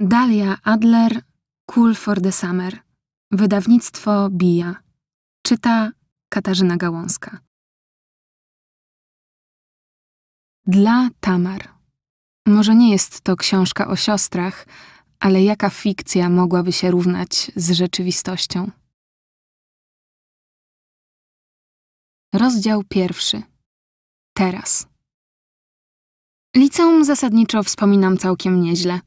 Dalia Adler, Cool for the Summer. Wydawnictwo Bija. Czyta Katarzyna Gałązka. Dla Tamar. Może nie jest to książka o siostrach, ale jaka fikcja mogłaby się równać z rzeczywistością? Rozdział pierwszy. Teraz. Liceum zasadniczo wspominam całkiem nieźle.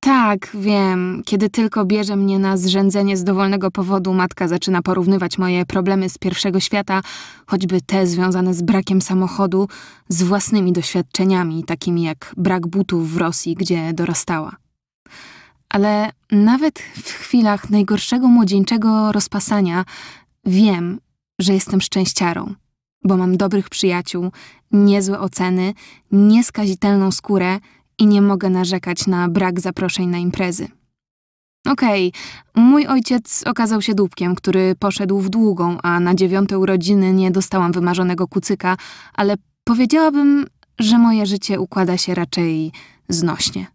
Tak, wiem. Kiedy tylko bierze mnie na zrzędzenie z dowolnego powodu, matka zaczyna porównywać moje problemy z pierwszego świata, choćby te związane z brakiem samochodu, z własnymi doświadczeniami, takimi jak brak butów w Rosji, gdzie dorastała. Ale nawet w chwilach najgorszego młodzieńczego rozpasania wiem, że jestem szczęściarą, bo mam dobrych przyjaciół, niezłe oceny, nieskazitelną skórę – i nie mogę narzekać na brak zaproszeń na imprezy. Okej, okay, mój ojciec okazał się dupkiem, który poszedł w długą, a na dziewiąte urodziny nie dostałam wymarzonego kucyka, ale powiedziałabym, że moje życie układa się raczej znośnie.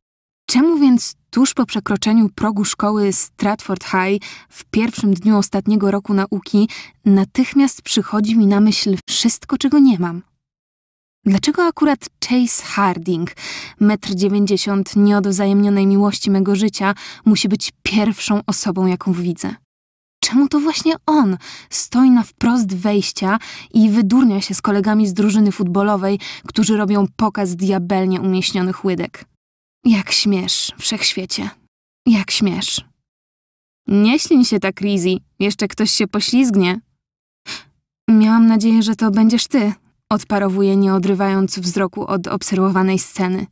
Czemu więc tuż po przekroczeniu progu szkoły Stratford High w pierwszym dniu ostatniego roku nauki natychmiast przychodzi mi na myśl wszystko, czego nie mam? Dlaczego akurat Chase Harding, metr dziewięćdziesiąt nieodwzajemnionej miłości mego życia, musi być pierwszą osobą, jaką widzę? Czemu to właśnie on stoi na wprost wejścia i wydurnia się z kolegami z drużyny futbolowej, którzy robią pokaz diabelnie umieśnionych łydek? Jak śmiesz, wszechświecie. Jak śmiesz. Nie ślin się tak, Rizzy. Jeszcze ktoś się poślizgnie. Miałam nadzieję, że to będziesz ty, Odparowuje nie odrywając wzroku od obserwowanej sceny.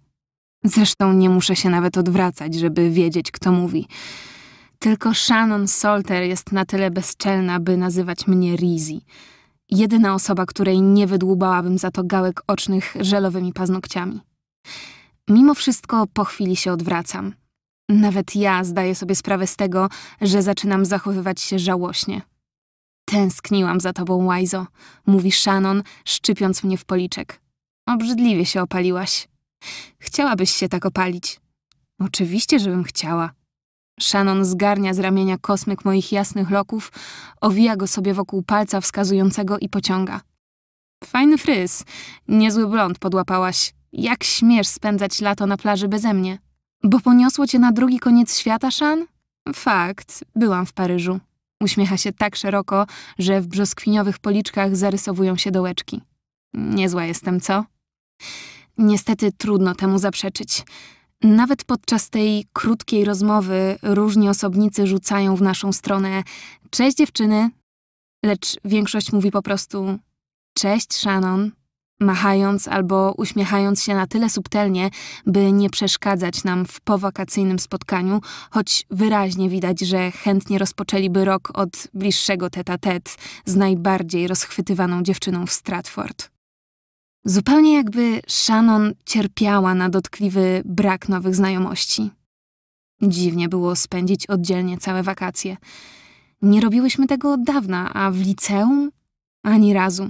Zresztą nie muszę się nawet odwracać, żeby wiedzieć, kto mówi. Tylko Shannon Solter jest na tyle bezczelna, by nazywać mnie Rizzy. Jedyna osoba, której nie wydłubałabym za to gałek ocznych żelowymi paznokciami. Mimo wszystko po chwili się odwracam. Nawet ja zdaję sobie sprawę z tego, że zaczynam zachowywać się żałośnie. Tęskniłam za tobą, Łajzo, mówi Shannon, szczypiąc mnie w policzek. Obrzydliwie się opaliłaś. Chciałabyś się tak opalić? Oczywiście, żebym chciała. Shannon zgarnia z ramienia kosmyk moich jasnych loków, owija go sobie wokół palca wskazującego i pociąga. Fajny fryz, niezły blond podłapałaś. Jak śmiesz spędzać lato na plaży beze mnie? Bo poniosło cię na drugi koniec świata, Shan? Fakt, byłam w Paryżu. Uśmiecha się tak szeroko, że w brzoskwiniowych policzkach zarysowują się dołeczki. Niezła jestem, co? Niestety trudno temu zaprzeczyć. Nawet podczas tej krótkiej rozmowy różni osobnicy rzucają w naszą stronę Cześć dziewczyny, lecz większość mówi po prostu Cześć Shannon machając albo uśmiechając się na tyle subtelnie, by nie przeszkadzać nam w powakacyjnym spotkaniu, choć wyraźnie widać, że chętnie rozpoczęliby rok od bliższego tete-a-tete z najbardziej rozchwytywaną dziewczyną w Stratford. Zupełnie jakby Shannon cierpiała na dotkliwy brak nowych znajomości. Dziwnie było spędzić oddzielnie całe wakacje. Nie robiłyśmy tego od dawna, a w liceum ani razu.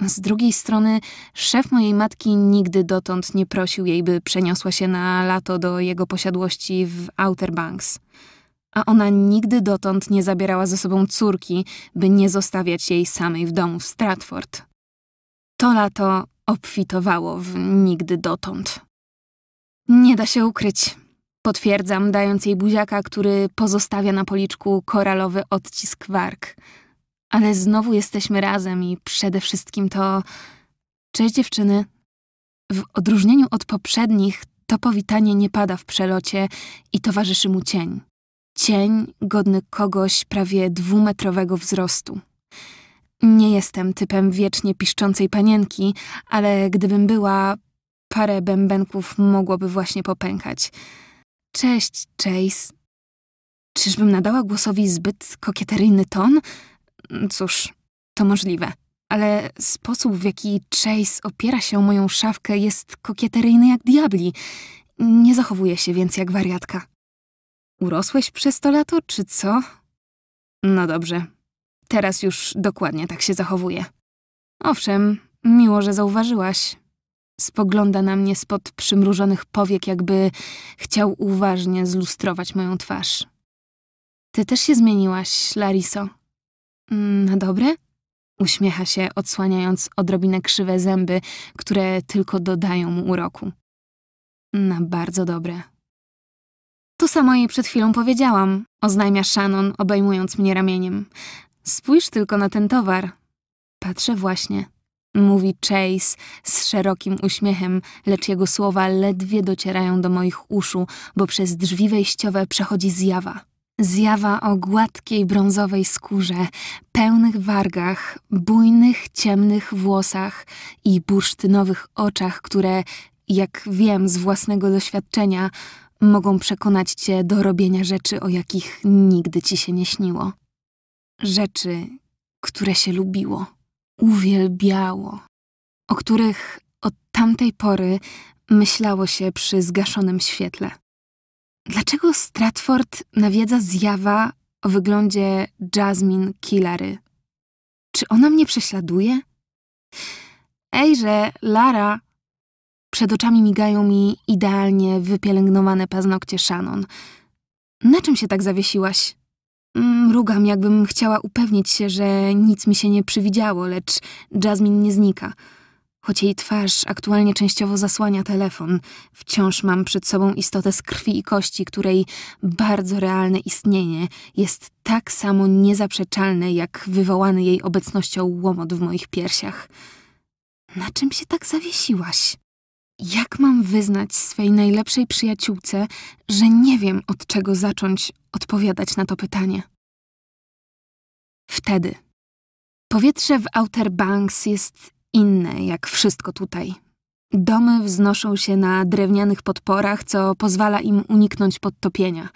Z drugiej strony, szef mojej matki nigdy dotąd nie prosił jej, by przeniosła się na lato do jego posiadłości w Outer Banks. A ona nigdy dotąd nie zabierała ze sobą córki, by nie zostawiać jej samej w domu w Stratford. To lato obfitowało w nigdy dotąd. Nie da się ukryć. Potwierdzam, dając jej buziaka, który pozostawia na policzku koralowy odcisk warg – ale znowu jesteśmy razem i przede wszystkim to. Cześć dziewczyny. W odróżnieniu od poprzednich, to powitanie nie pada w przelocie i towarzyszy mu cień. Cień godny kogoś prawie dwumetrowego wzrostu. Nie jestem typem wiecznie piszczącej panienki, ale gdybym była, parę bębenków mogłoby właśnie popękać. Cześć, Chase. Czyżbym nadała głosowi zbyt kokieteryjny ton? Cóż, to możliwe. Ale sposób, w jaki Chase opiera się o moją szafkę, jest kokieteryjny jak diabli. Nie zachowuje się więc jak wariatka. Urosłeś przez to lato, czy co? No dobrze. Teraz już dokładnie tak się zachowuje. Owszem, miło, że zauważyłaś. Spogląda na mnie spod przymrużonych powiek, jakby chciał uważnie zlustrować moją twarz. Ty też się zmieniłaś, Lariso. Mm, na dobre? Uśmiecha się, odsłaniając odrobinę krzywe zęby, które tylko dodają mu uroku. Na bardzo dobre. To samo jej przed chwilą powiedziałam, oznajmia Shannon, obejmując mnie ramieniem. Spójrz tylko na ten towar. Patrzę właśnie. Mówi Chase z szerokim uśmiechem, lecz jego słowa ledwie docierają do moich uszu, bo przez drzwi wejściowe przechodzi zjawa. Zjawa o gładkiej brązowej skórze, pełnych wargach, bujnych, ciemnych włosach i bursztynowych oczach, które, jak wiem z własnego doświadczenia, mogą przekonać cię do robienia rzeczy, o jakich nigdy ci się nie śniło. Rzeczy, które się lubiło, uwielbiało, o których od tamtej pory myślało się przy zgaszonym świetle. Dlaczego Stratford nawiedza zjawa o wyglądzie Jasmine Killary? Czy ona mnie prześladuje? Ejże, Lara! Przed oczami migają mi idealnie wypielęgnowane paznokcie Shannon. Na czym się tak zawiesiłaś? Mm, mrugam, jakbym chciała upewnić się, że nic mi się nie przywidziało, lecz Jasmine nie znika – Choć jej twarz aktualnie częściowo zasłania telefon, wciąż mam przed sobą istotę z krwi i kości, której bardzo realne istnienie jest tak samo niezaprzeczalne, jak wywołany jej obecnością łomot w moich piersiach. Na czym się tak zawiesiłaś? Jak mam wyznać swej najlepszej przyjaciółce, że nie wiem od czego zacząć odpowiadać na to pytanie? Wtedy. Powietrze w Outer Banks jest inne jak wszystko tutaj. Domy wznoszą się na drewnianych podporach, co pozwala im uniknąć podtopienia.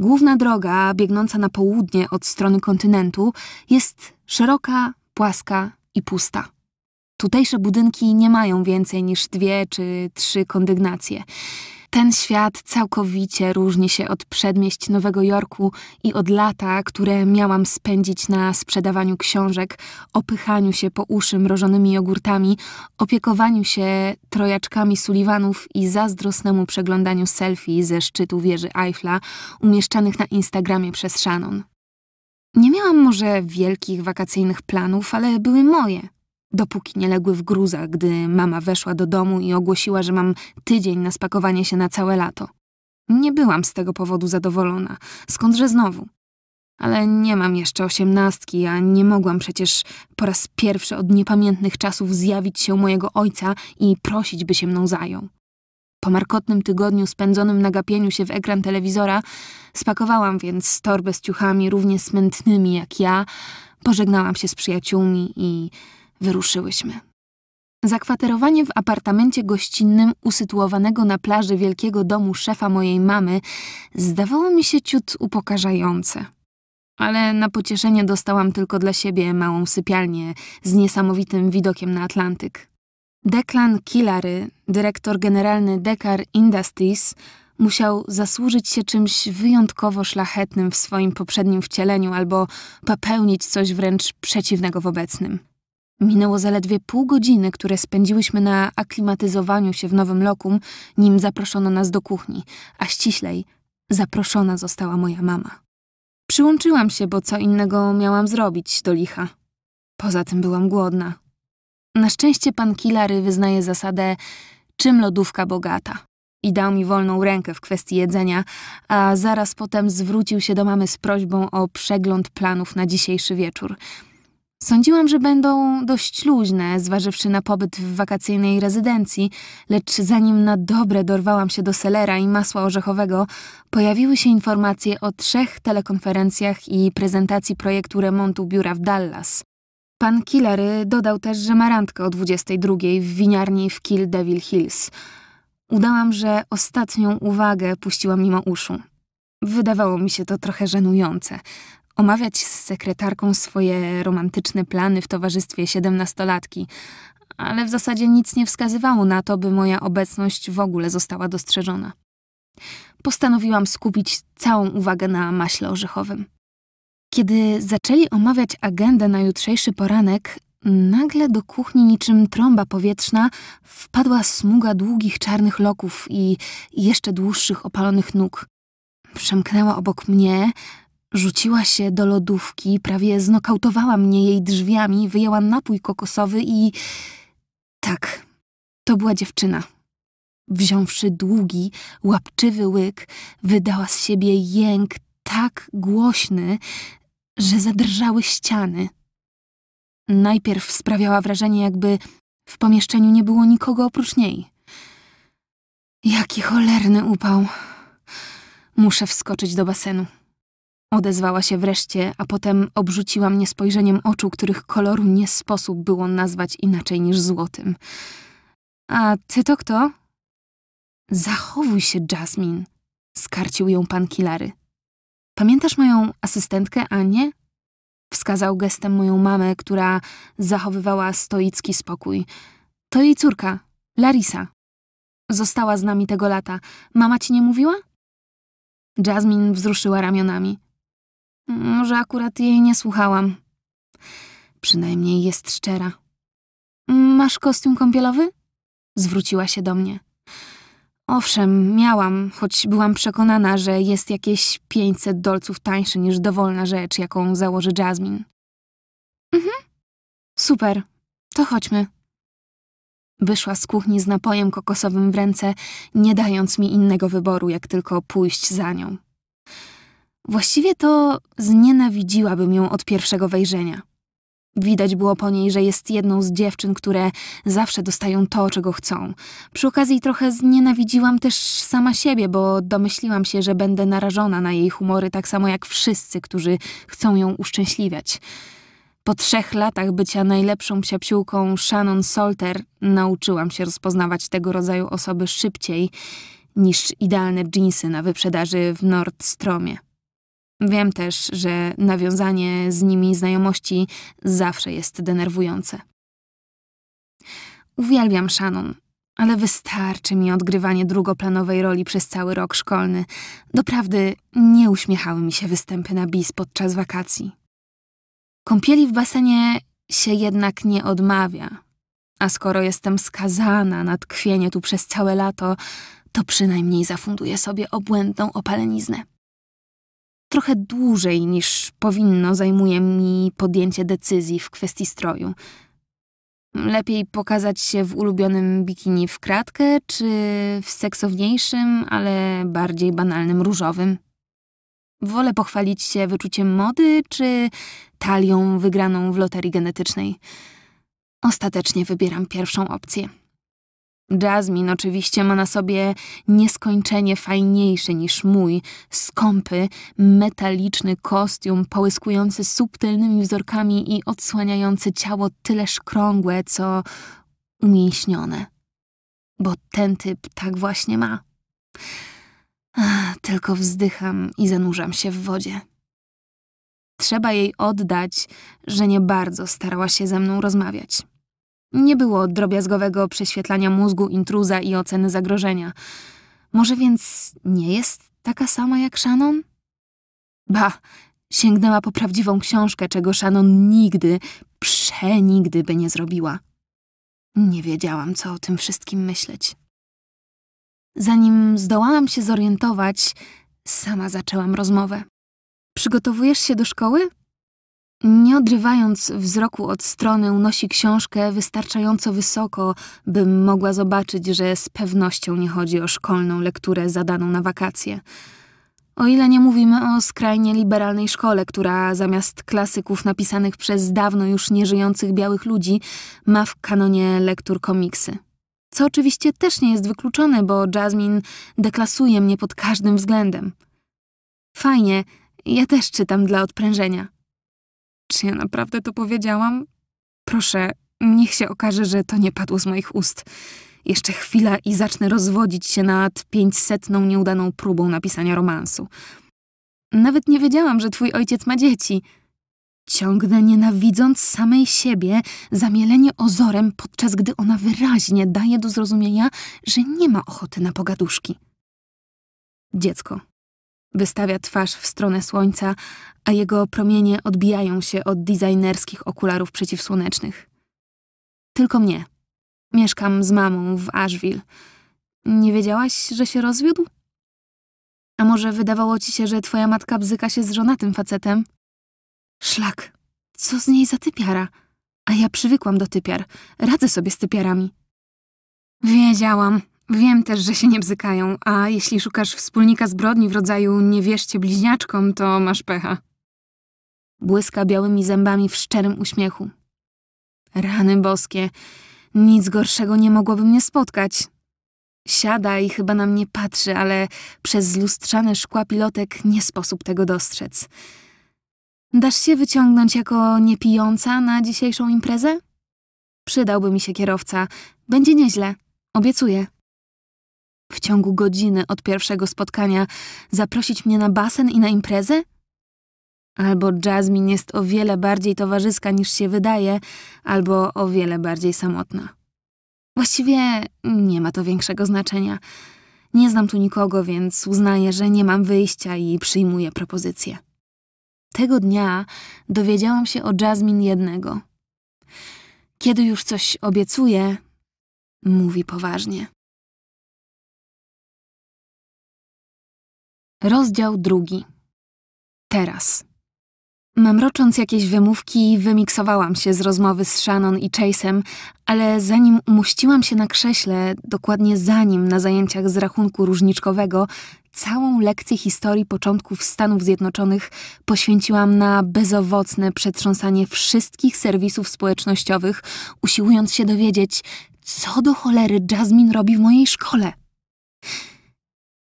Główna droga, biegnąca na południe od strony kontynentu, jest szeroka, płaska i pusta. Tutejsze budynki nie mają więcej niż dwie czy trzy kondygnacje. Ten świat całkowicie różni się od przedmieść Nowego Jorku i od lata, które miałam spędzić na sprzedawaniu książek, opychaniu się po uszy mrożonymi jogurtami, opiekowaniu się trojaczkami Sullivanów i zazdrosnemu przeglądaniu selfie ze szczytu wieży Eiffla, umieszczanych na Instagramie przez Shannon. Nie miałam może wielkich wakacyjnych planów, ale były moje – dopóki nie legły w gruzach, gdy mama weszła do domu i ogłosiła, że mam tydzień na spakowanie się na całe lato. Nie byłam z tego powodu zadowolona, skądże znowu. Ale nie mam jeszcze osiemnastki, a nie mogłam przecież po raz pierwszy od niepamiętnych czasów zjawić się mojego ojca i prosić, by się mną zajął. Po markotnym tygodniu spędzonym na gapieniu się w ekran telewizora, spakowałam więc torbę z ciuchami równie smętnymi jak ja, pożegnałam się z przyjaciółmi i wyruszyłyśmy. Zakwaterowanie w apartamencie gościnnym usytuowanego na plaży wielkiego domu szefa mojej mamy zdawało mi się ciut upokarzające. Ale na pocieszenie dostałam tylko dla siebie małą sypialnię z niesamowitym widokiem na Atlantyk. Declan Killary, dyrektor generalny Dekar Industries, musiał zasłużyć się czymś wyjątkowo szlachetnym w swoim poprzednim wcieleniu albo popełnić coś wręcz przeciwnego w obecnym. Minęło zaledwie pół godziny, które spędziłyśmy na aklimatyzowaniu się w nowym lokum, nim zaproszono nas do kuchni, a ściślej zaproszona została moja mama. Przyłączyłam się, bo co innego miałam zrobić do licha. Poza tym byłam głodna. Na szczęście pan Kilary wyznaje zasadę czym lodówka bogata i dał mi wolną rękę w kwestii jedzenia, a zaraz potem zwrócił się do mamy z prośbą o przegląd planów na dzisiejszy wieczór – Sądziłam, że będą dość luźne, zważywszy na pobyt w wakacyjnej rezydencji, lecz zanim na dobre dorwałam się do selera i masła orzechowego, pojawiły się informacje o trzech telekonferencjach i prezentacji projektu remontu biura w Dallas. Pan Killary dodał też, że ma randkę o 22 w winiarni w Kill Devil Hills. Udałam, że ostatnią uwagę puściłam mimo uszu. Wydawało mi się to trochę żenujące omawiać z sekretarką swoje romantyczne plany w towarzystwie siedemnastolatki, ale w zasadzie nic nie wskazywało na to, by moja obecność w ogóle została dostrzeżona. Postanowiłam skupić całą uwagę na maśle orzechowym. Kiedy zaczęli omawiać agendę na jutrzejszy poranek, nagle do kuchni niczym trąba powietrzna wpadła smuga długich czarnych loków i jeszcze dłuższych opalonych nóg. Przemknęła obok mnie, Rzuciła się do lodówki, prawie znokautowała mnie jej drzwiami, wyjęła napój kokosowy i... Tak, to była dziewczyna. Wziąwszy długi, łapczywy łyk, wydała z siebie jęk tak głośny, że zadrżały ściany. Najpierw sprawiała wrażenie, jakby w pomieszczeniu nie było nikogo oprócz niej. Jaki cholerny upał. Muszę wskoczyć do basenu. Odezwała się wreszcie, a potem obrzuciła mnie spojrzeniem oczu, których koloru nie sposób było nazwać inaczej niż złotym. A ty to kto? Zachowuj się, Jasmine, skarcił ją pan Kilary. Pamiętasz moją asystentkę Anię? Wskazał gestem moją mamę, która zachowywała stoicki spokój. To jej córka, Larisa. Została z nami tego lata. Mama ci nie mówiła? Jasmine wzruszyła ramionami. Może akurat jej nie słuchałam. Przynajmniej jest szczera. Masz kostium kąpielowy? Zwróciła się do mnie. Owszem, miałam, choć byłam przekonana, że jest jakieś 500 dolców tańszy niż dowolna rzecz, jaką założy Jasmine. Mhm. Super, to chodźmy. Wyszła z kuchni z napojem kokosowym w ręce, nie dając mi innego wyboru, jak tylko pójść za nią. Właściwie to znienawidziłabym ją od pierwszego wejrzenia. Widać było po niej, że jest jedną z dziewczyn, które zawsze dostają to, czego chcą. Przy okazji trochę znienawidziłam też sama siebie, bo domyśliłam się, że będę narażona na jej humory tak samo jak wszyscy, którzy chcą ją uszczęśliwiać. Po trzech latach bycia najlepszą psiapsiółką Shannon Solter nauczyłam się rozpoznawać tego rodzaju osoby szybciej niż idealne dżinsy na wyprzedaży w Nordstromie. Wiem też, że nawiązanie z nimi znajomości zawsze jest denerwujące. Uwielbiam Shannon, ale wystarczy mi odgrywanie drugoplanowej roli przez cały rok szkolny. Doprawdy nie uśmiechały mi się występy na bis podczas wakacji. Kąpieli w basenie się jednak nie odmawia, a skoro jestem skazana na tkwienie tu przez całe lato, to przynajmniej zafunduję sobie obłędną opaleniznę trochę dłużej niż powinno zajmuje mi podjęcie decyzji w kwestii stroju. Lepiej pokazać się w ulubionym bikini w kratkę, czy w seksowniejszym, ale bardziej banalnym różowym? Wolę pochwalić się wyczuciem mody, czy talią wygraną w loterii genetycznej. Ostatecznie wybieram pierwszą opcję. Jasmine oczywiście ma na sobie nieskończenie fajniejszy niż mój, skąpy, metaliczny kostium połyskujący subtelnymi wzorkami i odsłaniający ciało tyleż krągłe, co umięśnione. Bo ten typ tak właśnie ma. Ach, tylko wzdycham i zanurzam się w wodzie. Trzeba jej oddać, że nie bardzo starała się ze mną rozmawiać. Nie było drobiazgowego prześwietlania mózgu intruza i oceny zagrożenia. Może więc nie jest taka sama jak Shannon? Ba, sięgnęła po prawdziwą książkę, czego Shannon nigdy, przenigdy by nie zrobiła. Nie wiedziałam, co o tym wszystkim myśleć. Zanim zdołałam się zorientować, sama zaczęłam rozmowę. Przygotowujesz się do szkoły? Nie odrywając wzroku od strony, unosi książkę wystarczająco wysoko, bym mogła zobaczyć, że z pewnością nie chodzi o szkolną lekturę zadaną na wakacje. O ile nie mówimy o skrajnie liberalnej szkole, która zamiast klasyków napisanych przez dawno już nieżyjących białych ludzi, ma w kanonie lektur komiksy. Co oczywiście też nie jest wykluczone, bo Jasmine deklasuje mnie pod każdym względem. Fajnie, ja też czytam dla odprężenia. Czy ja naprawdę to powiedziałam? Proszę, niech się okaże, że to nie padło z moich ust. Jeszcze chwila i zacznę rozwodzić się nad pięćsetną nieudaną próbą napisania romansu. Nawet nie wiedziałam, że twój ojciec ma dzieci. Ciągnę nienawidząc samej siebie zamielenie ozorem, podczas gdy ona wyraźnie daje do zrozumienia, że nie ma ochoty na pogaduszki. Dziecko, Wystawia twarz w stronę słońca, a jego promienie odbijają się od designerskich okularów przeciwsłonecznych. Tylko mnie. Mieszkam z mamą w Ashville. Nie wiedziałaś, że się rozwiódł? A może wydawało ci się, że twoja matka bzyka się z żonatym facetem? Szlak, co z niej za typiara? A ja przywykłam do typiar. Radzę sobie z typiarami. Wiedziałam, Wiem też, że się nie bzykają, a jeśli szukasz wspólnika zbrodni w rodzaju nie wierzcie bliźniaczkom, to masz pecha. Błyska białymi zębami w szczerym uśmiechu. Rany boskie, nic gorszego nie mogłoby mnie spotkać. Siada i chyba na mnie patrzy, ale przez lustrzane szkła pilotek nie sposób tego dostrzec. Dasz się wyciągnąć jako niepijąca na dzisiejszą imprezę? Przydałby mi się kierowca. Będzie nieźle. Obiecuję w ciągu godziny od pierwszego spotkania zaprosić mnie na basen i na imprezę? Albo Jasmine jest o wiele bardziej towarzyska niż się wydaje, albo o wiele bardziej samotna. Właściwie nie ma to większego znaczenia. Nie znam tu nikogo, więc uznaję, że nie mam wyjścia i przyjmuję propozycję. Tego dnia dowiedziałam się o Jasmine jednego. Kiedy już coś obiecuje, mówi poważnie. Rozdział drugi. Teraz. Mamrocząc jakieś wymówki, wymiksowałam się z rozmowy z Shannon i Chase'em, ale zanim umuściłam się na krześle, dokładnie zanim na zajęciach z rachunku różniczkowego, całą lekcję historii początków Stanów Zjednoczonych poświęciłam na bezowocne przetrząsanie wszystkich serwisów społecznościowych, usiłując się dowiedzieć, co do cholery Jasmine robi w mojej szkole.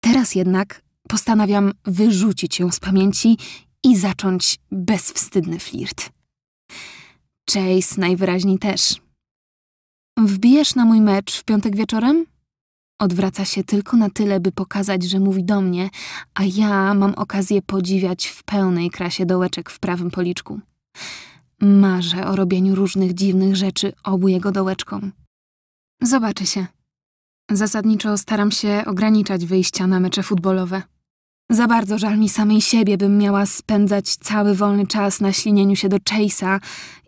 Teraz jednak Postanawiam wyrzucić ją z pamięci i zacząć bezwstydny flirt. Chase najwyraźniej też. Wbijesz na mój mecz w piątek wieczorem? Odwraca się tylko na tyle, by pokazać, że mówi do mnie, a ja mam okazję podziwiać w pełnej krasie dołeczek w prawym policzku. Marzę o robieniu różnych dziwnych rzeczy obu jego dołeczkom. Zobaczy się. Zasadniczo staram się ograniczać wyjścia na mecze futbolowe. Za bardzo żal mi samej siebie, bym miała spędzać cały wolny czas na ślinieniu się do Chase'a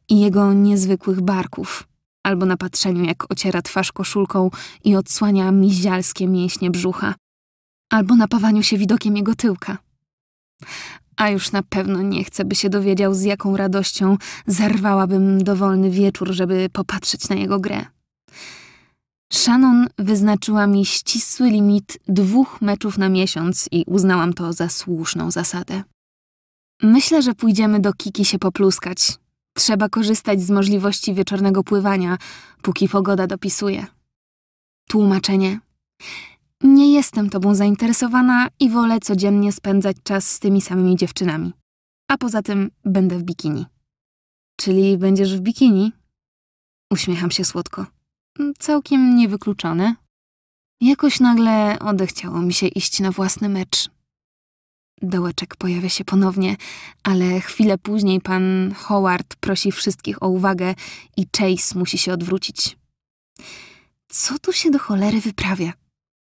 i jego niezwykłych barków, albo na patrzeniu, jak ociera twarz koszulką i odsłania mizialskie mięśnie brzucha, albo napawaniu się widokiem jego tyłka. A już na pewno nie chcę, by się dowiedział, z jaką radością zerwałabym dowolny wieczór, żeby popatrzeć na jego grę. Shannon wyznaczyła mi ścisły limit dwóch meczów na miesiąc i uznałam to za słuszną zasadę. Myślę, że pójdziemy do Kiki się popluskać. Trzeba korzystać z możliwości wieczornego pływania, póki pogoda dopisuje. Tłumaczenie. Nie jestem tobą zainteresowana i wolę codziennie spędzać czas z tymi samymi dziewczynami. A poza tym będę w bikini. Czyli będziesz w bikini? Uśmiecham się słodko. Całkiem niewykluczone. Jakoś nagle odechciało mi się iść na własny mecz. Dołeczek pojawia się ponownie, ale chwilę później pan Howard prosi wszystkich o uwagę i Chase musi się odwrócić. Co tu się do cholery wyprawia?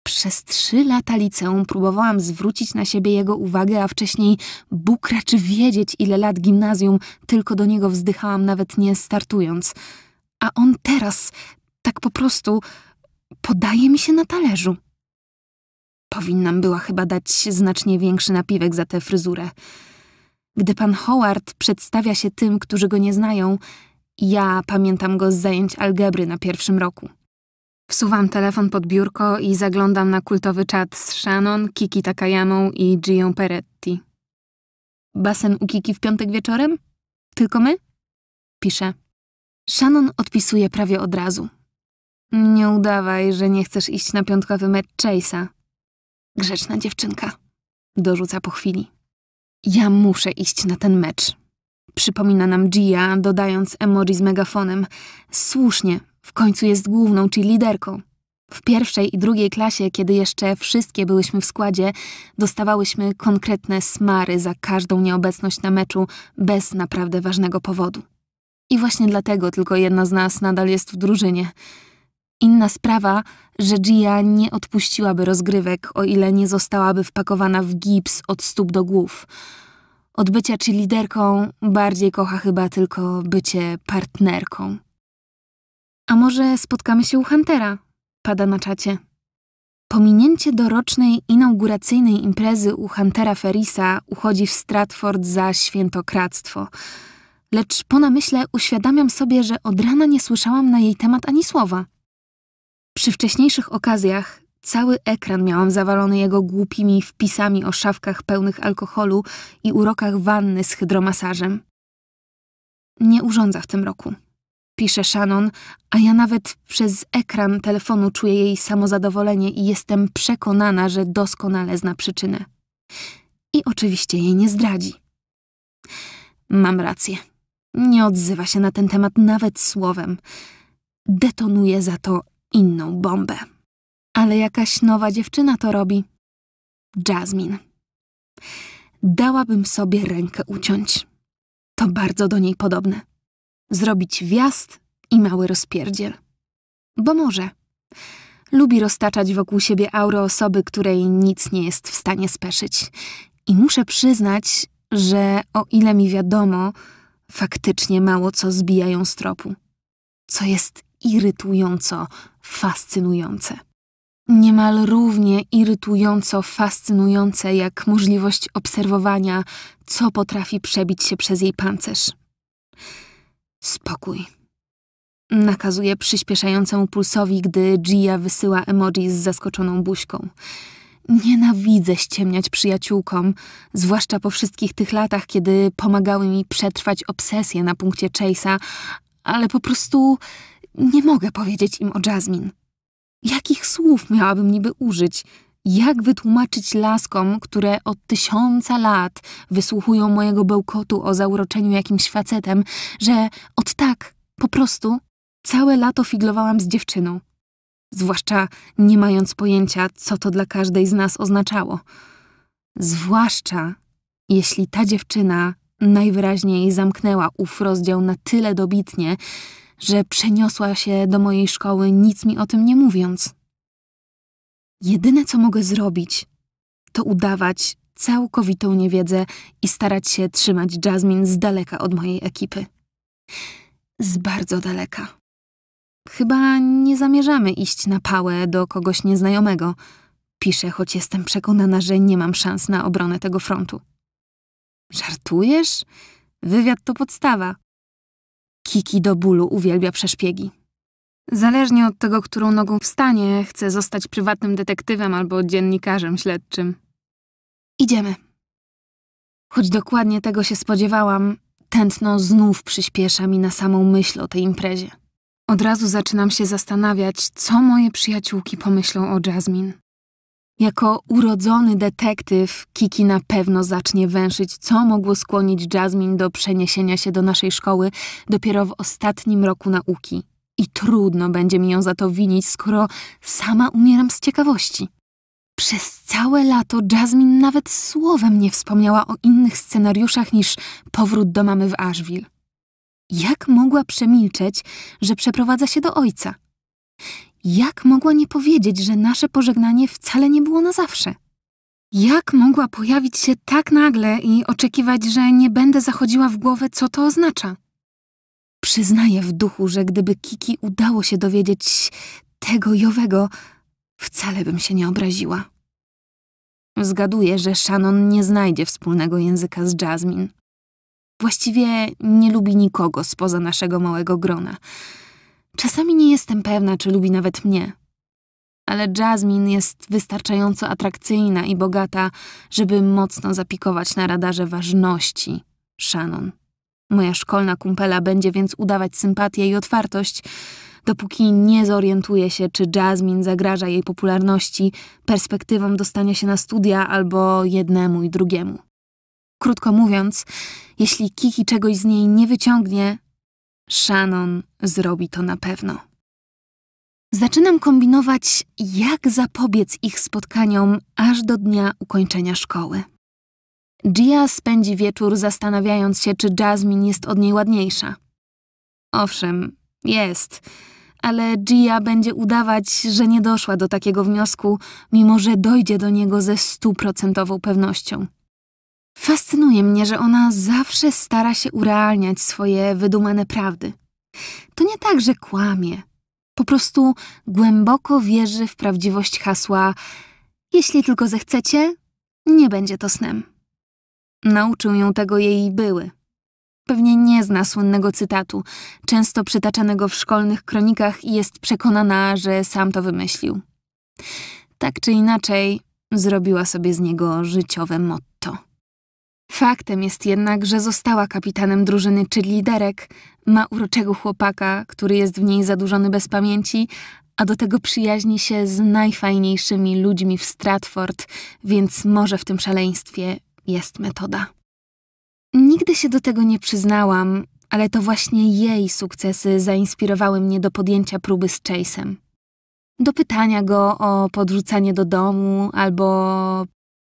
Przez trzy lata liceum próbowałam zwrócić na siebie jego uwagę, a wcześniej Bóg raczy wiedzieć, ile lat gimnazjum, tylko do niego wzdychałam nawet nie startując. A on teraz tak po prostu podaje mi się na talerzu. Powinnam była chyba dać znacznie większy napiwek za tę fryzurę. Gdy pan Howard przedstawia się tym, którzy go nie znają, ja pamiętam go z zajęć algebry na pierwszym roku. Wsuwam telefon pod biurko i zaglądam na kultowy czat z Shannon, Kiki Takayamą i Gią Peretti. Basen u Kiki w piątek wieczorem? Tylko my? Piszę. Shannon odpisuje prawie od razu. Nie udawaj, że nie chcesz iść na piątkowy mecz Chase'a. Grzeczna dziewczynka. Dorzuca po chwili. Ja muszę iść na ten mecz. Przypomina nam Gia, dodając emoji z megafonem. Słusznie, w końcu jest główną, czyli liderką. W pierwszej i drugiej klasie, kiedy jeszcze wszystkie byłyśmy w składzie, dostawałyśmy konkretne smary za każdą nieobecność na meczu bez naprawdę ważnego powodu. I właśnie dlatego tylko jedna z nas nadal jest w drużynie – Inna sprawa, że Gia nie odpuściłaby rozgrywek, o ile nie zostałaby wpakowana w gips od stóp do głów. Od bycia czy liderką bardziej kocha chyba tylko bycie partnerką. A może spotkamy się u Huntera? Pada na czacie. Pominięcie dorocznej inauguracyjnej imprezy u Huntera Ferisa, uchodzi w Stratford za świętokradztwo. Lecz po namyśle uświadamiam sobie, że od rana nie słyszałam na jej temat ani słowa. Przy wcześniejszych okazjach cały ekran miałam zawalony jego głupimi wpisami o szafkach pełnych alkoholu i urokach wanny z hydromasażem. Nie urządza w tym roku. Pisze Shannon, a ja nawet przez ekran telefonu czuję jej samozadowolenie i jestem przekonana, że doskonale zna przyczynę. I oczywiście jej nie zdradzi. Mam rację. Nie odzywa się na ten temat nawet słowem. Detonuje za to inną bombę. Ale jakaś nowa dziewczyna to robi. Jasmine. Dałabym sobie rękę uciąć. To bardzo do niej podobne. Zrobić wjazd i mały rozpierdziel. Bo może. Lubi roztaczać wokół siebie aurę osoby, której nic nie jest w stanie speszyć. I muszę przyznać, że o ile mi wiadomo, faktycznie mało co zbija ją z tropu. Co jest irytująco fascynujące. Niemal równie irytująco fascynujące jak możliwość obserwowania, co potrafi przebić się przez jej pancerz. Spokój. Nakazuje przyspieszającemu pulsowi, gdy Gia wysyła emoji z zaskoczoną buźką. Nienawidzę ściemniać przyjaciółkom, zwłaszcza po wszystkich tych latach, kiedy pomagały mi przetrwać obsesję na punkcie Chase'a, ale po prostu nie mogę powiedzieć im o Jasmine. Jakich słów miałabym niby użyć? Jak wytłumaczyć laskom, które od tysiąca lat wysłuchują mojego bełkotu o zauroczeniu jakimś facetem, że od tak, po prostu, całe lato figlowałam z dziewczyną? Zwłaszcza nie mając pojęcia, co to dla każdej z nas oznaczało. Zwłaszcza jeśli ta dziewczyna najwyraźniej zamknęła ów rozdział na tyle dobitnie, że przeniosła się do mojej szkoły, nic mi o tym nie mówiąc. Jedyne, co mogę zrobić, to udawać całkowitą niewiedzę i starać się trzymać Jasmine z daleka od mojej ekipy. Z bardzo daleka. Chyba nie zamierzamy iść na pałę do kogoś nieznajomego. Piszę, choć jestem przekonana, że nie mam szans na obronę tego frontu. Żartujesz? Wywiad to podstawa. Kiki do bólu uwielbia przeszpiegi. Zależnie od tego, którą nogą wstanie, chce zostać prywatnym detektywem albo dziennikarzem śledczym. Idziemy. Choć dokładnie tego się spodziewałam, tętno znów przyspiesza mi na samą myśl o tej imprezie. Od razu zaczynam się zastanawiać, co moje przyjaciółki pomyślą o Jasmine. Jako urodzony detektyw, Kiki na pewno zacznie węszyć, co mogło skłonić Jasmine do przeniesienia się do naszej szkoły dopiero w ostatnim roku nauki. I trudno będzie mi ją za to winić, skoro sama umieram z ciekawości. Przez całe lato Jasmine nawet słowem nie wspomniała o innych scenariuszach niż powrót do mamy w Ashville. Jak mogła przemilczeć, że przeprowadza się do ojca? Jak mogła nie powiedzieć, że nasze pożegnanie wcale nie było na zawsze? Jak mogła pojawić się tak nagle i oczekiwać, że nie będę zachodziła w głowę, co to oznacza? Przyznaję w duchu, że gdyby Kiki udało się dowiedzieć tego i owego, wcale bym się nie obraziła. Zgaduję, że Shannon nie znajdzie wspólnego języka z Jasmine. Właściwie nie lubi nikogo spoza naszego małego grona – Czasami nie jestem pewna, czy lubi nawet mnie. Ale Jasmine jest wystarczająco atrakcyjna i bogata, żeby mocno zapikować na radarze ważności Shannon. Moja szkolna kumpela będzie więc udawać sympatię i otwartość, dopóki nie zorientuje się, czy Jasmine zagraża jej popularności, perspektywom dostania się na studia albo jednemu i drugiemu. Krótko mówiąc, jeśli Kiki czegoś z niej nie wyciągnie, Shannon zrobi to na pewno. Zaczynam kombinować, jak zapobiec ich spotkaniom aż do dnia ukończenia szkoły. Gia spędzi wieczór zastanawiając się, czy Jasmine jest od niej ładniejsza. Owszem, jest, ale Gia będzie udawać, że nie doszła do takiego wniosku, mimo że dojdzie do niego ze stuprocentową pewnością. Fascynuje mnie, że ona zawsze stara się urealniać swoje wydumane prawdy. To nie tak, że kłamie. Po prostu głęboko wierzy w prawdziwość hasła Jeśli tylko zechcecie, nie będzie to snem. Nauczył ją tego jej były. Pewnie nie zna słynnego cytatu, często przytaczanego w szkolnych kronikach i jest przekonana, że sam to wymyślił. Tak czy inaczej, zrobiła sobie z niego życiowe motto. Faktem jest jednak, że została kapitanem drużyny czy liderek, ma uroczego chłopaka, który jest w niej zadłużony bez pamięci, a do tego przyjaźni się z najfajniejszymi ludźmi w Stratford, więc może w tym szaleństwie jest metoda. Nigdy się do tego nie przyznałam, ale to właśnie jej sukcesy zainspirowały mnie do podjęcia próby z Chase'em. Do pytania go o podrzucanie do domu albo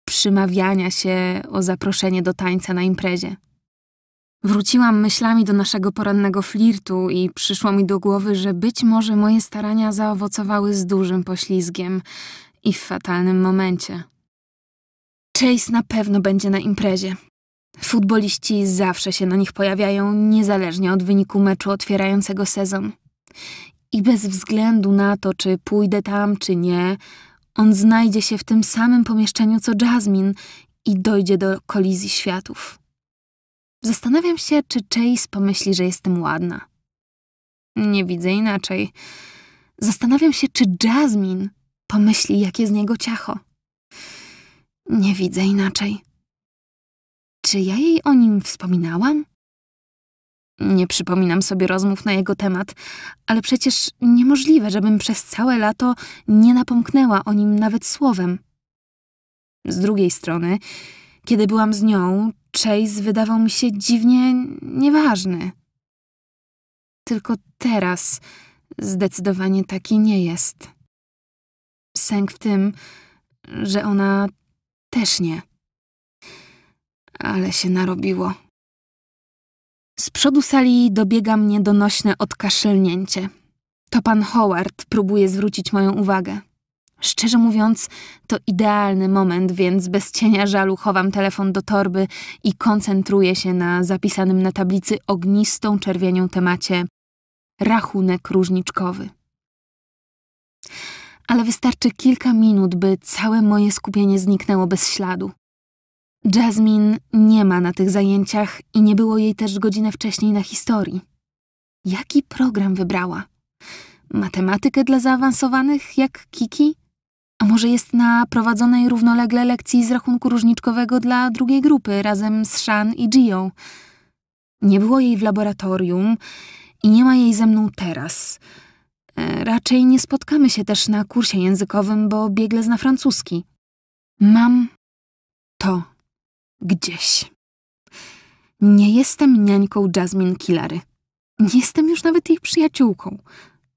przymawiania się o zaproszenie do tańca na imprezie. Wróciłam myślami do naszego porannego flirtu i przyszło mi do głowy, że być może moje starania zaowocowały z dużym poślizgiem i w fatalnym momencie. Chase na pewno będzie na imprezie. Futboliści zawsze się na nich pojawiają, niezależnie od wyniku meczu otwierającego sezon. I bez względu na to, czy pójdę tam, czy nie, on znajdzie się w tym samym pomieszczeniu co Jasmine i dojdzie do kolizji światów. Zastanawiam się, czy Chase pomyśli, że jestem ładna. Nie widzę inaczej. Zastanawiam się, czy Jasmine pomyśli, jakie z niego ciacho. Nie widzę inaczej. Czy ja jej o nim wspominałam? Nie przypominam sobie rozmów na jego temat, ale przecież niemożliwe, żebym przez całe lato nie napomknęła o nim nawet słowem. Z drugiej strony, kiedy byłam z nią, Chase wydawał mi się dziwnie nieważny. Tylko teraz zdecydowanie taki nie jest. Sęk w tym, że ona też nie. Ale się narobiło. Z przodu sali dobiega mnie donośne odkaszlnięcie. To pan Howard próbuje zwrócić moją uwagę. Szczerze mówiąc, to idealny moment, więc bez cienia żalu chowam telefon do torby i koncentruję się na zapisanym na tablicy ognistą czerwienią temacie rachunek różniczkowy. Ale wystarczy kilka minut, by całe moje skupienie zniknęło bez śladu. Jasmine nie ma na tych zajęciach i nie było jej też godzinę wcześniej na historii. Jaki program wybrała? Matematykę dla zaawansowanych, jak Kiki? A może jest na prowadzonej równolegle lekcji z rachunku różniczkowego dla drugiej grupy razem z Shan i Gio? Nie było jej w laboratorium i nie ma jej ze mną teraz. E, raczej nie spotkamy się też na kursie językowym, bo biegle zna francuski. Mam to Gdzieś. Nie jestem niańką Jasmine Killary. Nie jestem już nawet jej przyjaciółką.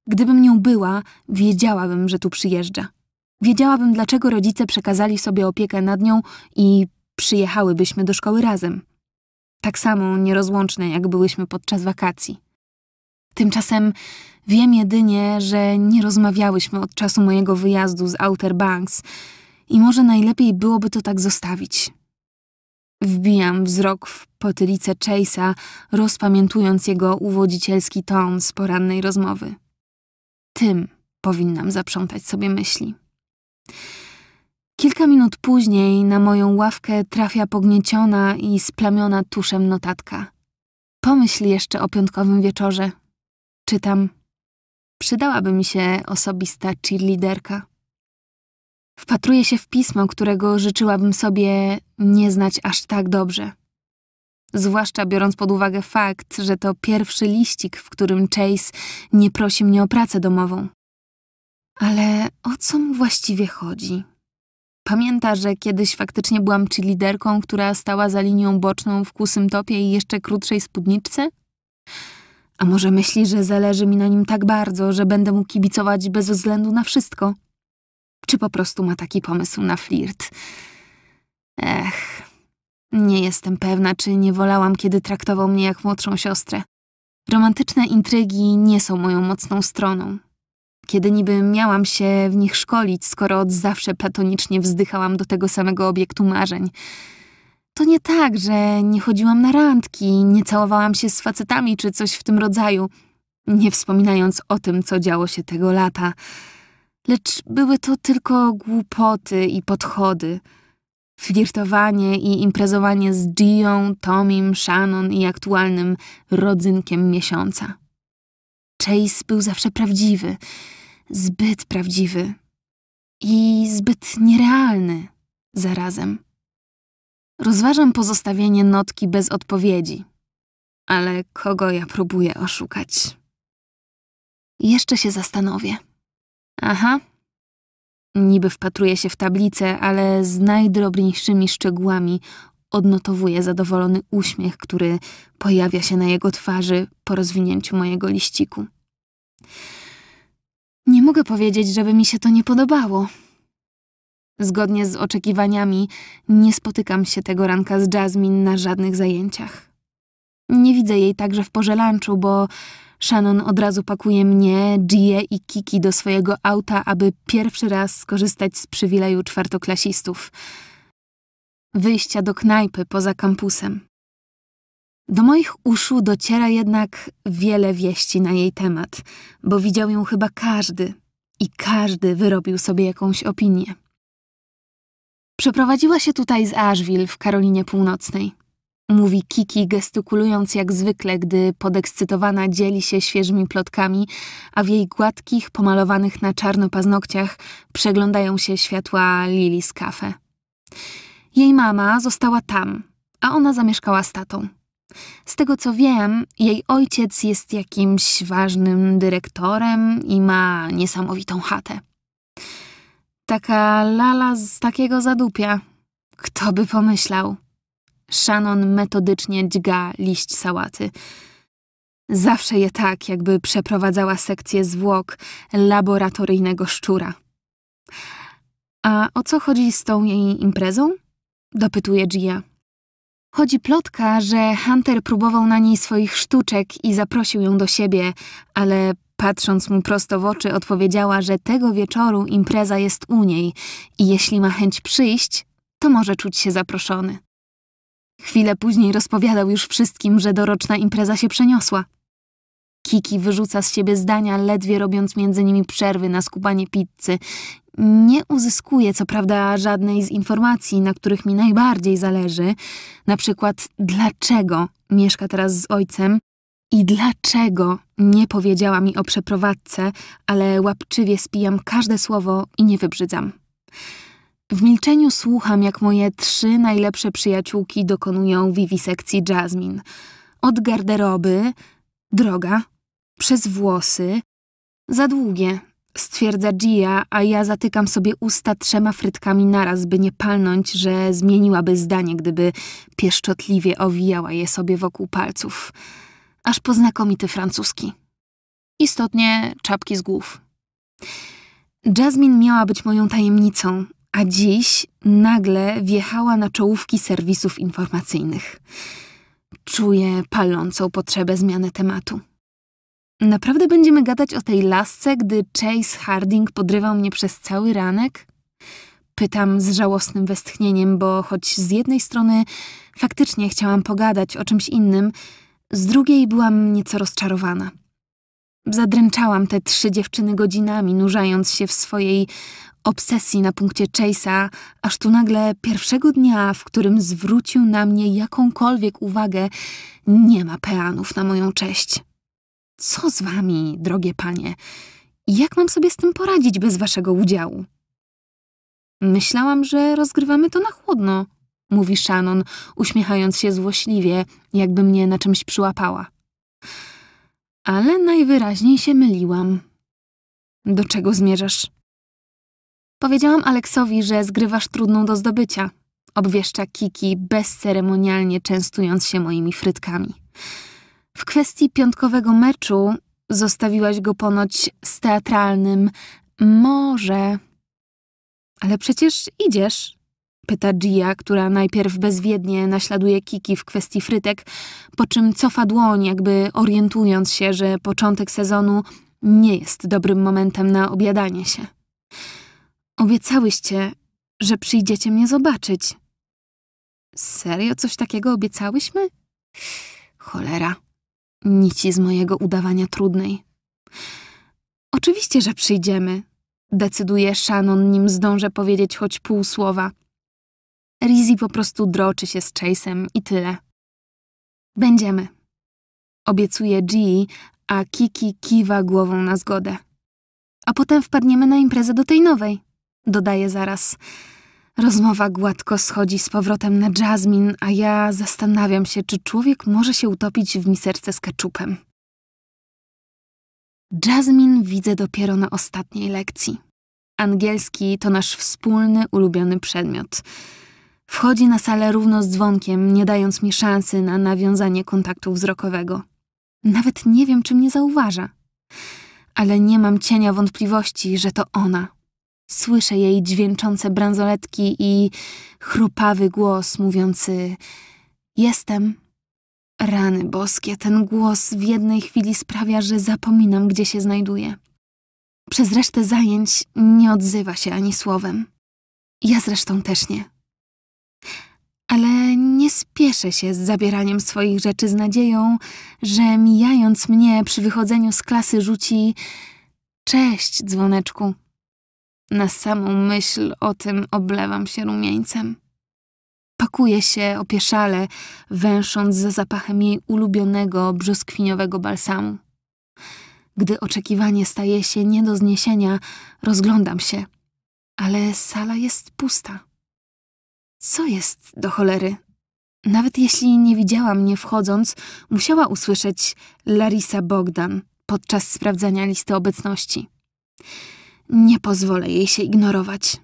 Gdybym nią była, wiedziałabym, że tu przyjeżdża. Wiedziałabym, dlaczego rodzice przekazali sobie opiekę nad nią i przyjechałybyśmy do szkoły razem. Tak samo nierozłączne, jak byłyśmy podczas wakacji. Tymczasem wiem jedynie, że nie rozmawiałyśmy od czasu mojego wyjazdu z Outer Banks i może najlepiej byłoby to tak zostawić. Wbijam wzrok w potylicę Chase'a, rozpamiętując jego uwodzicielski ton z porannej rozmowy. Tym powinnam zaprzątać sobie myśli. Kilka minut później na moją ławkę trafia pognieciona i splamiona tuszem notatka. Pomyśl jeszcze o piątkowym wieczorze. Czytam. Przydałaby mi się osobista cheerleaderka. Wpatruję się w pismo, którego życzyłabym sobie nie znać aż tak dobrze. Zwłaszcza biorąc pod uwagę fakt, że to pierwszy liścik, w którym Chase nie prosi mnie o pracę domową. Ale o co mu właściwie chodzi? Pamięta, że kiedyś faktycznie byłam liderką, która stała za linią boczną w kusym topie i jeszcze krótszej spódniczce? A może myśli, że zależy mi na nim tak bardzo, że będę mu kibicować bez względu na wszystko? Czy po prostu ma taki pomysł na flirt? Ech, nie jestem pewna, czy nie wolałam, kiedy traktował mnie jak młodszą siostrę. Romantyczne intrygi nie są moją mocną stroną. Kiedy niby miałam się w nich szkolić, skoro od zawsze platonicznie wzdychałam do tego samego obiektu marzeń. To nie tak, że nie chodziłam na randki, nie całowałam się z facetami czy coś w tym rodzaju, nie wspominając o tym, co działo się tego lata lecz były to tylko głupoty i podchody. Flirtowanie i imprezowanie z Gią, Tomim, Shannon i aktualnym rodzynkiem miesiąca. Chase był zawsze prawdziwy, zbyt prawdziwy i zbyt nierealny zarazem. Rozważam pozostawienie notki bez odpowiedzi, ale kogo ja próbuję oszukać? Jeszcze się zastanowię. Aha. Niby wpatruje się w tablicę, ale z najdrobniejszymi szczegółami odnotowuje zadowolony uśmiech, który pojawia się na jego twarzy po rozwinięciu mojego liściku. Nie mogę powiedzieć, żeby mi się to nie podobało. Zgodnie z oczekiwaniami, nie spotykam się tego ranka z Jasmine na żadnych zajęciach. Nie widzę jej także w porze lunchu, bo Shannon od razu pakuje mnie, Gie i Kiki do swojego auta, aby pierwszy raz skorzystać z przywileju czwartoklasistów. Wyjścia do knajpy poza kampusem. Do moich uszu dociera jednak wiele wieści na jej temat, bo widział ją chyba każdy i każdy wyrobił sobie jakąś opinię. Przeprowadziła się tutaj z Asheville w Karolinie Północnej mówi Kiki, gestykulując jak zwykle, gdy podekscytowana dzieli się świeżymi plotkami, a w jej gładkich, pomalowanych na czarno paznokciach przeglądają się światła Lili z kafe. Jej mama została tam, a ona zamieszkała z tatą. Z tego co wiem, jej ojciec jest jakimś ważnym dyrektorem i ma niesamowitą chatę. Taka lala z takiego zadupia. Kto by pomyślał? Shannon metodycznie dźga liść sałaty. Zawsze je tak, jakby przeprowadzała sekcję zwłok laboratoryjnego szczura. A o co chodzi z tą jej imprezą? Dopytuje Gia. Chodzi plotka, że Hunter próbował na niej swoich sztuczek i zaprosił ją do siebie, ale patrząc mu prosto w oczy, odpowiedziała, że tego wieczoru impreza jest u niej i jeśli ma chęć przyjść, to może czuć się zaproszony. Chwilę później rozpowiadał już wszystkim, że doroczna impreza się przeniosła. Kiki wyrzuca z siebie zdania, ledwie robiąc między nimi przerwy na skupanie pizzy. Nie uzyskuje co prawda żadnej z informacji, na których mi najbardziej zależy, na przykład dlaczego mieszka teraz z ojcem i dlaczego nie powiedziała mi o przeprowadzce, ale łapczywie spijam każde słowo i nie wybrzydzam. W milczeniu słucham, jak moje trzy najlepsze przyjaciółki dokonują wiwisekcji Jasmine. Od garderoby, droga, przez włosy. Za długie, stwierdza Gia, a ja zatykam sobie usta trzema frytkami naraz, by nie palnąć, że zmieniłaby zdanie, gdyby pieszczotliwie owijała je sobie wokół palców. Aż po znakomity francuski. Istotnie czapki z głów. Jasmine miała być moją tajemnicą, a dziś nagle wjechała na czołówki serwisów informacyjnych. Czuję palącą potrzebę zmiany tematu. Naprawdę będziemy gadać o tej lasce, gdy Chase Harding podrywał mnie przez cały ranek? Pytam z żałosnym westchnieniem, bo choć z jednej strony faktycznie chciałam pogadać o czymś innym, z drugiej byłam nieco rozczarowana. Zadręczałam te trzy dziewczyny godzinami, nurzając się w swojej obsesji na punkcie Chase'a, aż tu nagle pierwszego dnia, w którym zwrócił na mnie jakąkolwiek uwagę, nie ma peanów na moją cześć. Co z wami, drogie panie? Jak mam sobie z tym poradzić bez waszego udziału? Myślałam, że rozgrywamy to na chłodno, mówi Shannon, uśmiechając się złośliwie, jakby mnie na czymś przyłapała. Ale najwyraźniej się myliłam. Do czego zmierzasz? Powiedziałam Aleksowi, że zgrywasz trudną do zdobycia. Obwieszcza Kiki, bezceremonialnie częstując się moimi frytkami. W kwestii piątkowego meczu zostawiłaś go ponoć z teatralnym może. Ale przecież idziesz, pyta Gia, która najpierw bezwiednie naśladuje Kiki w kwestii frytek, po czym cofa dłoń, jakby orientując się, że początek sezonu nie jest dobrym momentem na obiadanie się. Obiecałyście, że przyjdziecie mnie zobaczyć. Serio coś takiego obiecałyśmy? Cholera. Nici z mojego udawania trudnej. Oczywiście, że przyjdziemy. Decyduje Shannon, nim zdążę powiedzieć choć pół słowa. Rizzy po prostu droczy się z Chase'em i tyle. Będziemy. Obiecuje G, a Kiki kiwa głową na zgodę. A potem wpadniemy na imprezę do tej nowej. Dodaje zaraz. Rozmowa gładko schodzi z powrotem na Jasmine, a ja zastanawiam się, czy człowiek może się utopić w miserce z kaczupem. Jasmine widzę dopiero na ostatniej lekcji. Angielski to nasz wspólny, ulubiony przedmiot. Wchodzi na salę równo z dzwonkiem, nie dając mi szansy na nawiązanie kontaktu wzrokowego. Nawet nie wiem, czy mnie zauważa. Ale nie mam cienia wątpliwości, że to ona Słyszę jej dźwięczące bransoletki i chrupawy głos mówiący Jestem. Rany boskie, ten głos w jednej chwili sprawia, że zapominam, gdzie się znajduję. Przez resztę zajęć nie odzywa się ani słowem. Ja zresztą też nie. Ale nie spieszę się z zabieraniem swoich rzeczy z nadzieją, że mijając mnie przy wychodzeniu z klasy rzuci Cześć, dzwoneczku. Na samą myśl o tym oblewam się rumieńcem. Pakuję się opieszale, węsząc za zapachem jej ulubionego brzoskwiniowego balsamu. Gdy oczekiwanie staje się nie do zniesienia, rozglądam się, ale sala jest pusta. Co jest do cholery? Nawet jeśli nie widziała mnie wchodząc, musiała usłyszeć Larisa Bogdan podczas sprawdzania listy obecności. Nie pozwolę jej się ignorować.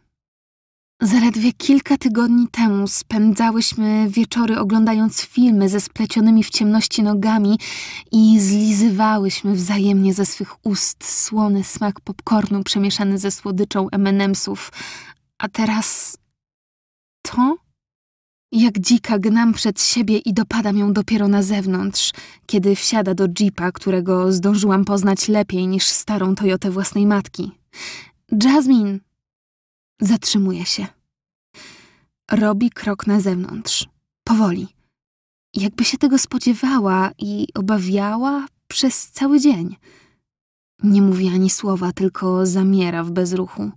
Zaledwie kilka tygodni temu spędzałyśmy wieczory oglądając filmy ze splecionymi w ciemności nogami i zlizywałyśmy wzajemnie ze swych ust słony smak popcornu przemieszany ze słodyczą M&M'sów. A teraz... to? Jak dzika gnam przed siebie i dopadam ją dopiero na zewnątrz, kiedy wsiada do jeepa, którego zdążyłam poznać lepiej niż starą Toyotę własnej matki. Jasmine! Zatrzymuje się. Robi krok na zewnątrz. Powoli. Jakby się tego spodziewała i obawiała przez cały dzień. Nie mówi ani słowa, tylko zamiera w bezruchu.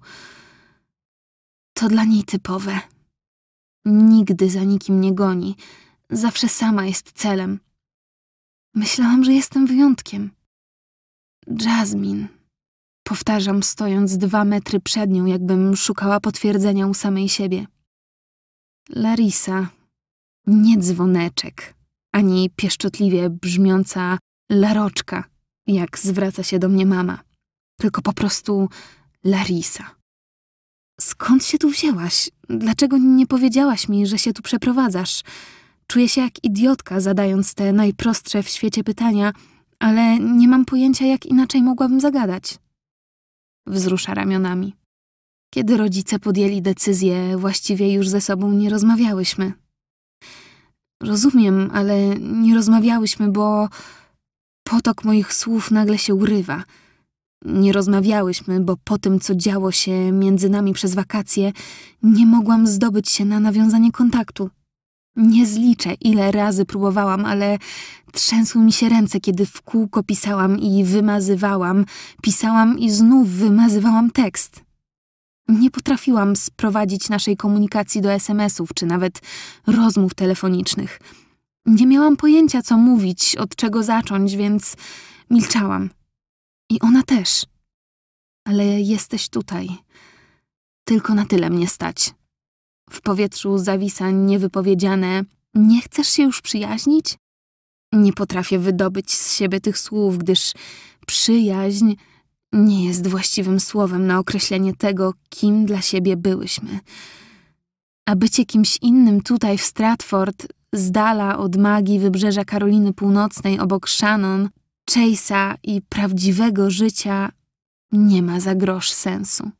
To dla niej typowe. Nigdy za nikim nie goni. Zawsze sama jest celem. Myślałam, że jestem wyjątkiem. Jasmine. Powtarzam, stojąc dwa metry przed nią, jakbym szukała potwierdzenia u samej siebie. Larisa, nie dzwoneczek, ani pieszczotliwie brzmiąca laroczka, jak zwraca się do mnie mama, tylko po prostu Larisa. Skąd się tu wzięłaś? Dlaczego nie powiedziałaś mi, że się tu przeprowadzasz? Czuję się jak idiotka, zadając te najprostsze w świecie pytania, ale nie mam pojęcia, jak inaczej mogłabym zagadać. Wzrusza ramionami. Kiedy rodzice podjęli decyzję, właściwie już ze sobą nie rozmawiałyśmy. Rozumiem, ale nie rozmawiałyśmy, bo potok moich słów nagle się urywa. Nie rozmawiałyśmy, bo po tym, co działo się między nami przez wakacje, nie mogłam zdobyć się na nawiązanie kontaktu. Nie zliczę, ile razy próbowałam, ale trzęsły mi się ręce, kiedy w kółko pisałam i wymazywałam, pisałam i znów wymazywałam tekst. Nie potrafiłam sprowadzić naszej komunikacji do SMS-ów czy nawet rozmów telefonicznych. Nie miałam pojęcia, co mówić, od czego zacząć, więc milczałam. I ona też. Ale jesteś tutaj. Tylko na tyle mnie stać. W powietrzu zawisa niewypowiedziane: Nie chcesz się już przyjaźnić? Nie potrafię wydobyć z siebie tych słów, gdyż przyjaźń nie jest właściwym słowem na określenie tego, kim dla siebie byłyśmy. A bycie kimś innym tutaj w Stratford, z dala od magii wybrzeża Karoliny Północnej obok Shannon, Chase'a i prawdziwego życia, nie ma za grosz sensu.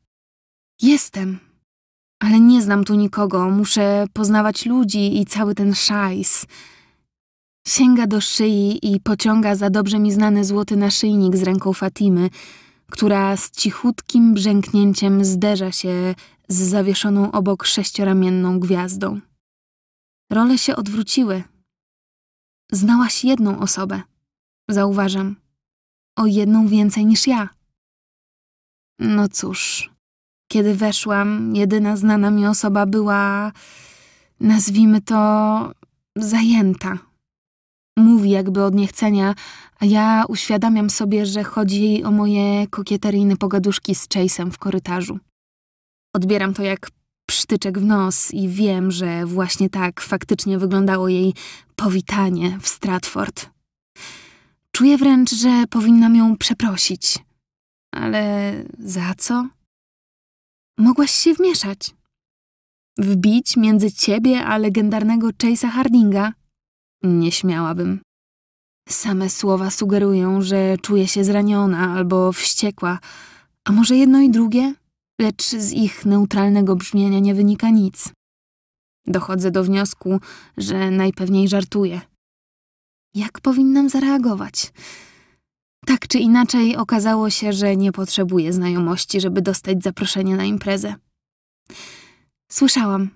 Jestem, ale nie znam tu nikogo, muszę poznawać ludzi i cały ten szajs. Sięga do szyi i pociąga za dobrze mi znany złoty naszyjnik z ręką Fatimy, która z cichutkim brzęknięciem zderza się z zawieszoną obok sześcioramienną gwiazdą. Role się odwróciły. Znałaś jedną osobę, zauważam. O jedną więcej niż ja. No cóż, kiedy weszłam, jedyna znana mi osoba była, nazwijmy to, zajęta. Mówi jakby od niechcenia, a ja uświadamiam sobie, że chodzi jej o moje kokieteryjne pogaduszki z Chase'em w korytarzu. Odbieram to jak psztyczek w nos i wiem, że właśnie tak faktycznie wyglądało jej powitanie w Stratford. Czuję wręcz, że powinnam ją przeprosić. Ale za co? Mogłaś się wmieszać. Wbić między ciebie a legendarnego Chase'a Hardinga? Nie śmiałabym. Same słowa sugerują, że czuję się zraniona albo wściekła, a może jedno i drugie? Lecz z ich neutralnego brzmienia nie wynika nic. Dochodzę do wniosku, że najpewniej żartuje. Jak powinnam zareagować? Tak czy inaczej okazało się, że nie potrzebuje znajomości, żeby dostać zaproszenie na imprezę. Słyszałam.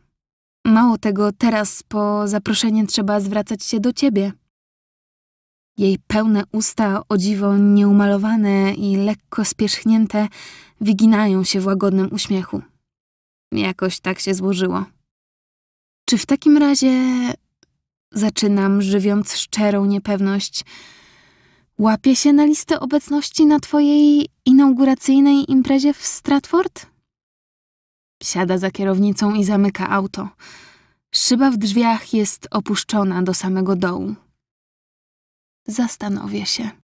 Mało tego, teraz po zaproszenie trzeba zwracać się do ciebie. Jej pełne usta, o dziwo nieumalowane i lekko spierzchnięte, wyginają się w łagodnym uśmiechu. Jakoś tak się złożyło. Czy w takim razie zaczynam, żywiąc szczerą niepewność, Łapie się na listę obecności na twojej inauguracyjnej imprezie w Stratford? Siada za kierownicą i zamyka auto. Szyba w drzwiach jest opuszczona do samego dołu. Zastanowię się.